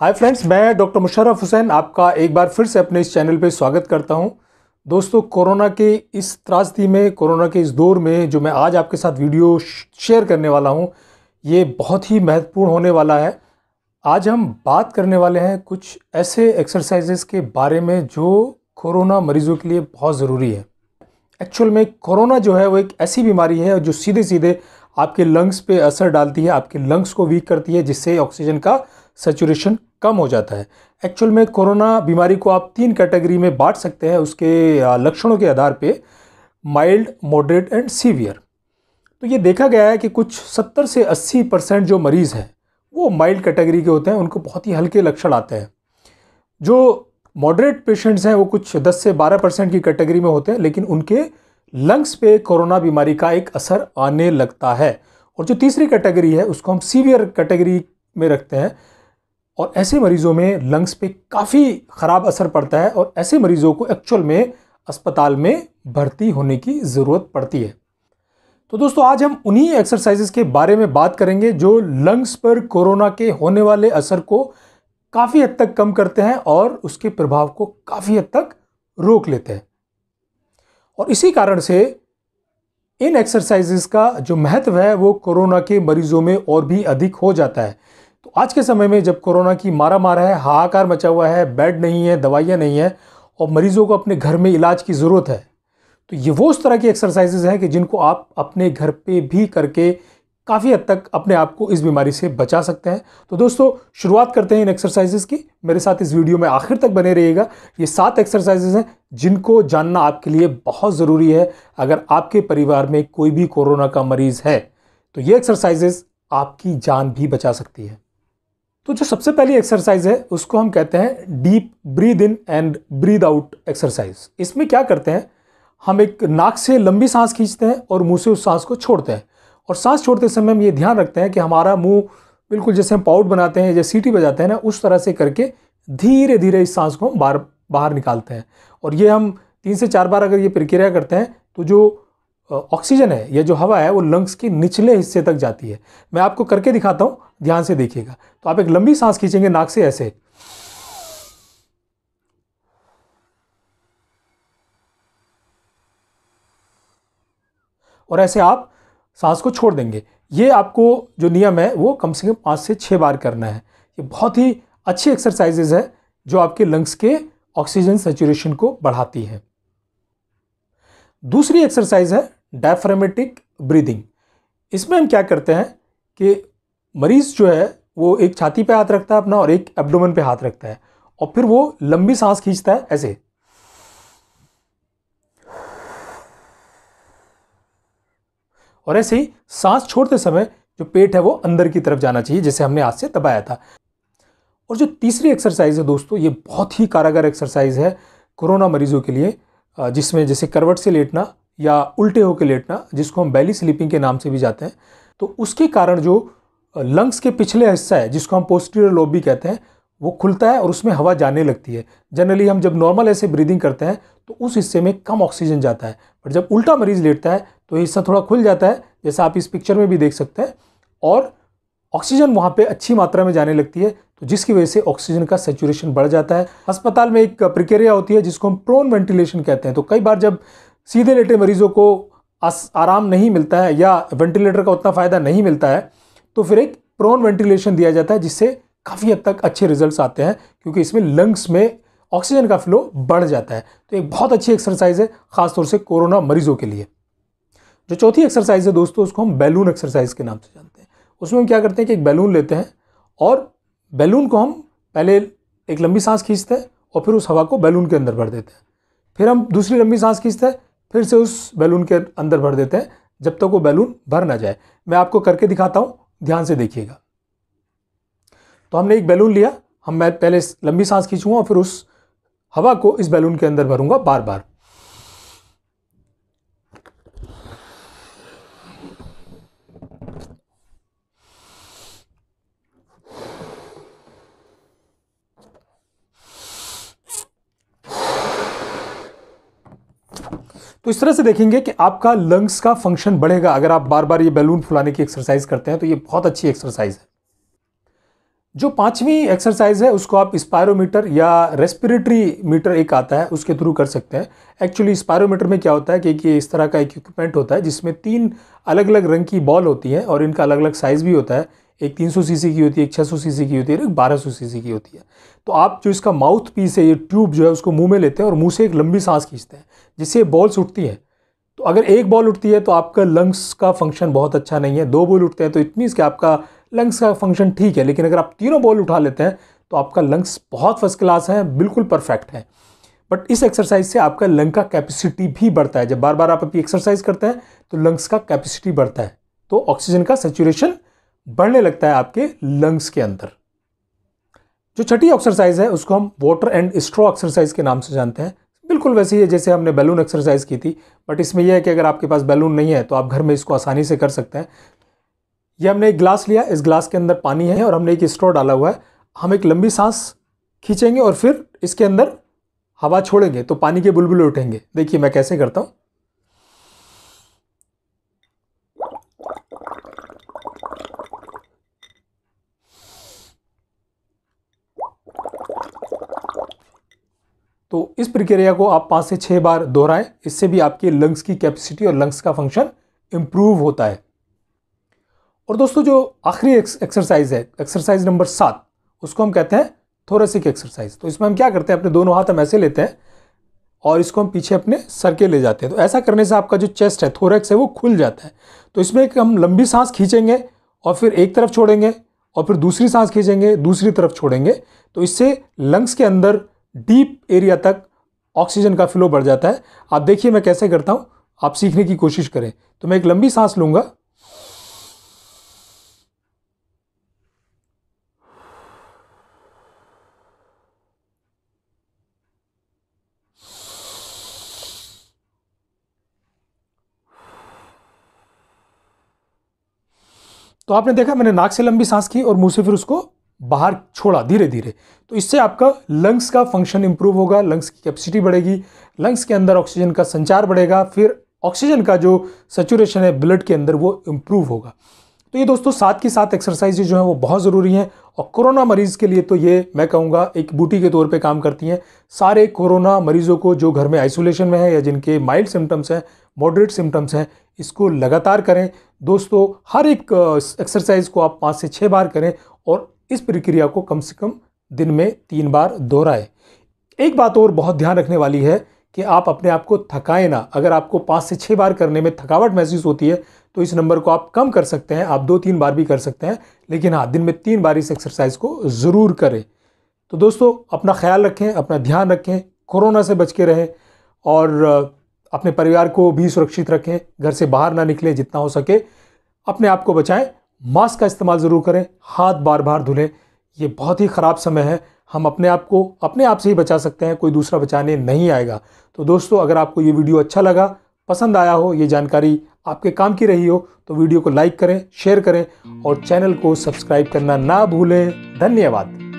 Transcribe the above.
हाय friends मैं doctor Musharraf Hussain आपका एक बार फिर से अपने इस चैनल पे स्वागत करता हूं दोस्तों कोरोना के इस त्रासदी में कोरोना के इस दौर में जो मैं आज आपके साथ वीडियो शेयर करने वाला हूं ये बहुत ही महत्वपूर्ण होने वाला है आज हम बात करने वाले हैं कुछ ऐसे एक्सरसाइजेस के बारे में जो कोरोना मरीज़ों के लिए बहुत ज़रूरी है एक्चुअल में कोरोना जो है वो एक ऐसी बीमारी है जो सीधे सीधे आपके लंग्स पे असर डालती है आपके लंग्स को वीक करती है जिससे ऑक्सीजन का सेचुरेशन कम हो जाता है एक्चुअल में कोरोना बीमारी को आप तीन कैटेगरी में बांट सकते हैं उसके लक्षणों के आधार पे माइल्ड मॉडरेट एंड सीवियर तो ये देखा गया है कि कुछ 70 से 80 परसेंट जो मरीज़ हैं वो माइल्ड कैटेगरी के होते हैं उनको बहुत ही हल्के लक्षण आते हैं जो मॉडरेट पेशेंट्स हैं वो कुछ 10 से 12 परसेंट की कैटेगरी में होते हैं लेकिन उनके लंग्स पे कोरोना बीमारी का एक असर आने लगता है और जो तीसरी कैटेगरी है उसको हम सीवियर कैटेगरी में रखते हैं और ऐसे मरीज़ों में लंग्स पे काफ़ी ख़राब असर पड़ता है और ऐसे मरीज़ों को एक्चुअल में अस्पताल में भर्ती होने की ज़रूरत पड़ती है तो दोस्तों आज हम उन्हीं एक्सरसाइजेज के बारे में बात करेंगे जो लंग्स पर कोरोना के होने वाले असर को काफ़ी हद तक कम करते हैं और उसके प्रभाव को काफ़ी हद तक रोक लेते हैं और इसी कारण से इन एक्सरसाइजेज का जो महत्व है वो कोरोना के मरीजों में और भी अधिक हो जाता है तो आज के समय में जब कोरोना की मारा मारा है हाहाकार मचा हुआ है बेड नहीं है दवाइयाँ नहीं हैं और मरीजों को अपने घर में इलाज की ज़रूरत है तो ये वो उस तरह की एक्सरसाइजेज हैं कि जिनको आप अपने घर पे भी करके काफ़ी हद तक अपने आप को इस बीमारी से बचा सकते हैं तो दोस्तों शुरुआत करते हैं इन एक्सरसाइजेज़ की मेरे साथ इस वीडियो में आखिर तक बने रहिएगा ये सात एक्सरसाइजेज़ हैं जिनको जानना आपके लिए बहुत ज़रूरी है अगर आपके परिवार में कोई भी कोरोना का मरीज़ है तो ये एक्सरसाइजेज़ आपकी जान भी बचा सकती है तो जो सबसे पहली एक्सरसाइज है उसको हम कहते हैं deep breathe in and breathe out exercise इसमें क्या करते हैं हम एक नाक से लंबी सांस खींचते हैं और मुंह से उस सांस को छोड़ते हैं और सांस छोड़ते समय हम ये ध्यान रखते हैं कि हमारा मुंह बिल्कुल जैसे हम पाउट बनाते हैं या सीटी बजाते हैं ना उस तरह से करके धीरे धीरे इस सांस को हम बाहर बाहर निकालते हैं और ये हम तीन से चार बार अगर ये प्रक्रिया करते हैं तो जो ऑक्सीजन है या जो हवा है वो लंग्स के निचले हिस्से तक जाती है मैं आपको करके दिखाता हूँ ध्यान से देखिएगा तो आप एक लंबी सांस खींचेंगे नाक से ऐसे और ऐसे आप सांस को छोड़ देंगे ये आपको जो नियम है वो कम से कम पाँच से छः बार करना है ये बहुत ही अच्छी एक्सरसाइजेज है जो आपके लंग्स के ऑक्सीजन सेचुरेशन को बढ़ाती है दूसरी एक्सरसाइज है डायफ्रामेटिक ब्रीदिंग इसमें हम क्या करते हैं कि मरीज़ जो है वो एक छाती पे हाथ रखता है अपना और एक एब्डोमेन पे हाथ रखता है और फिर वो लंबी सांस खींचता है ऐसे और ऐसे ही सांस छोड़ते समय जो पेट है वो अंदर की तरफ जाना चाहिए जैसे हमने आज से दबाया था और जो तीसरी एक्सरसाइज है दोस्तों ये बहुत ही कारागर एक्सरसाइज है कोरोना मरीजों के लिए जिसमें जैसे करवट से लेटना या उल्टे होकर लेटना जिसको हम बैली स्लीपिंग के नाम से भी जाते हैं तो उसके कारण जो लंग्स के पिछले हिस्सा है जिसको हम पोस्टीरियर लोब भी कहते हैं वो खुलता है और उसमें हवा जाने लगती है जनरली हम जब नॉर्मल ऐसे ब्रीदिंग करते हैं तो उस हिस्से में कम ऑक्सीजन जाता है पर जब उल्टा मरीज लेटता है तो हिस्सा थोड़ा खुल जाता है जैसा आप इस पिक्चर में भी देख सकते हैं और ऑक्सीजन वहाँ पे अच्छी मात्रा में जाने लगती है तो जिसकी वजह से ऑक्सीजन का सेचुरेशन बढ़ जाता है अस्पताल में एक प्रक्रिया होती है जिसको हम प्रोन वेंटिलेशन कहते हैं तो कई बार जब सीधे लेटे मरीजों को आराम नहीं मिलता है या वेंटिलेटर का उतना फ़ायदा नहीं मिलता है तो फिर एक प्रोन वेंटिलेशन दिया जाता है जिससे काफ़ी हद तक अच्छे रिजल्ट्स आते हैं क्योंकि इसमें लंग्स में ऑक्सीजन का फ्लो बढ़ जाता है तो एक बहुत अच्छी एक्सरसाइज है ख़ासतौर से कोरोना मरीजों के लिए जो चौथी एक्सरसाइज है दोस्तों उसको हम बैलून एक्सरसाइज के नाम से जानते हैं उसमें हम क्या करते हैं कि एक बैलून लेते हैं और बैलून को हम पहले एक लंबी सांस खींचते हैं और फिर उस हवा को बैलून के अंदर भर देते हैं फिर हम दूसरी लंबी सांस खींचते हैं फिर से उस बैलून के अंदर भर देते हैं जब तक वो बैलून भर ना जाए मैं आपको करके दिखाता हूँ ध्यान से देखिएगा तो हमने एक बैलून लिया हम मैं पहले लंबी सांस खींचूंगा और फिर उस हवा को इस बैलून के अंदर भरूंगा बार बार तो इस तरह से देखेंगे कि आपका लंग्स का फंक्शन बढ़ेगा अगर आप बार बार ये बैलून फुलाने की एक्सरसाइज करते हैं तो ये बहुत अच्छी एक्सरसाइज है जो पांचवी एक्सरसाइज है उसको आप स्पायरोमीटर या रेस्पिरेटरी मीटर एक आता है उसके थ्रू कर सकते हैं एक्चुअली स्पायरोमीटर में क्या होता है कि ये इस तरह का एक इक्विपमेंट होता है जिसमें तीन अलग अलग रंग की बॉल होती है और इनका अलग अलग साइज़ भी होता है एक 300 सीसी की होती है एक 600 सीसी की होती है और एक 1200 सीसी की होती है तो आप जो इसका माउथ पीस है ये ट्यूब जो है उसको मुंह में लेते हैं और मुंह से एक लंबी सांस खींचते हैं जिससे बॉल्स उठती हैं तो अगर एक बॉल उठती है तो आपका लंग्स का फंक्शन बहुत अच्छा नहीं है दो बॉल उठते हैं तो इट मीन्स कि आपका लंग्स का फंक्शन ठीक है लेकिन अगर आप तीनों बॉल उठा लेते हैं तो आपका लंग्स बहुत फर्स्ट क्लास है बिल्कुल परफेक्ट है बट इस एक्सरसाइज से आपका लंग का कैपेसिटी भी बढ़ता है जब बार बार आप अपनी एक्सरसाइज करते हैं तो लंग्स का कैपेसिटी बढ़ता है तो ऑक्सीजन का सेचुरेशन बढ़ने लगता है आपके लंग्स के अंदर जो छठी एक्सरसाइज है उसको हम वाटर एंड स्ट्रॉ एक्सरसाइज के नाम से जानते हैं बिल्कुल वैसे ही है जैसे हमने बैलून एक्सरसाइज की थी बट इसमें यह है कि अगर आपके पास बैलून नहीं है तो आप घर में इसको आसानी से कर सकते हैं ये हमने एक ग्लास लिया इस ग्लास के अंदर पानी है और हमने एक स्ट्रॉ डाला हुआ है हम एक लंबी सांस खींचेंगे और फिर इसके अंदर हवा छोड़ेंगे तो पानी के बुलबुले उठेंगे देखिए मैं कैसे करता हूँ तो इस प्रक्रिया को आप पाँच से छः बार दोहराएं इससे भी आपके लंग्स की कैपेसिटी और लंग्स का फंक्शन इम्प्रूव होता है और दोस्तों जो आखिरी एक्सरसाइज है एक्सरसाइज नंबर सात उसको हम कहते हैं थोरेसिक एक्सरसाइज तो इसमें हम क्या करते हैं अपने दोनों हाथ हम ऐसे लेते हैं और इसको हम पीछे अपने सर के ले जाते हैं तो ऐसा करने से आपका जो चेस्ट है थोरेक्स है वो खुल जाता है तो इसमें एक हम लंबी सांस खींचेंगे और फिर एक तरफ छोड़ेंगे और फिर दूसरी सांस खींचेंगे दूसरी तरफ छोड़ेंगे तो इससे लंग्स के अंदर डीप एरिया तक ऑक्सीजन का फ्लो बढ़ जाता है आप देखिए मैं कैसे करता हूँ आप सीखने की कोशिश करें तो मैं एक लंबी सांस लूँगा तो आपने देखा मैंने नाक से लंबी सांस की और मुंह से फिर उसको बाहर छोड़ा धीरे धीरे तो इससे आपका लंग्स का फंक्शन इंप्रूव होगा लंग्स की कैपेसिटी बढ़ेगी लंग्स के अंदर ऑक्सीजन का संचार बढ़ेगा फिर ऑक्सीजन का जो सेचुरेशन है ब्लड के अंदर वो इम्प्रूव होगा तो ये दोस्तों साथ के साथ एक्सरसाइजेज जो है वो बहुत ज़रूरी हैं और कोरोना मरीज़ के लिए तो ये मैं कहूँगा एक बूटी के तौर पे काम करती हैं सारे कोरोना मरीज़ों को जो घर में आइसोलेशन में है या जिनके माइल्ड सिम्टम्स हैं मॉडरेट सिम्टम्स हैं इसको लगातार करें दोस्तों हर एक एक्सरसाइज़ को आप पाँच से छः बार करें और इस प्रक्रिया को कम से कम दिन में तीन बार दोहराएं एक बात और बहुत ध्यान रखने वाली है कि आप अपने आप को थकाएं ना अगर आपको पाँच से छः बार करने में थकावट महसूस होती है तो इस नंबर को आप कम कर सकते हैं आप दो तीन बार भी कर सकते हैं लेकिन हाँ दिन में तीन बार इस एक्सरसाइज को ज़रूर करें तो दोस्तों अपना ख्याल रखें अपना ध्यान रखें कोरोना से बच के रहें और अपने परिवार को भी सुरक्षित रखें घर से बाहर ना निकलें जितना हो सके अपने आप को बचाएं मास्क का इस्तेमाल ज़रूर करें हाथ बार बार धुलें ये बहुत ही ख़राब समय है हम अपने आप को अपने आप से ही बचा सकते हैं कोई दूसरा बचाने नहीं आएगा तो दोस्तों अगर आपको ये वीडियो अच्छा लगा पसंद आया हो ये जानकारी आपके काम की रही हो तो वीडियो को लाइक करें शेयर करें और चैनल को सब्सक्राइब करना ना भूलें धन्यवाद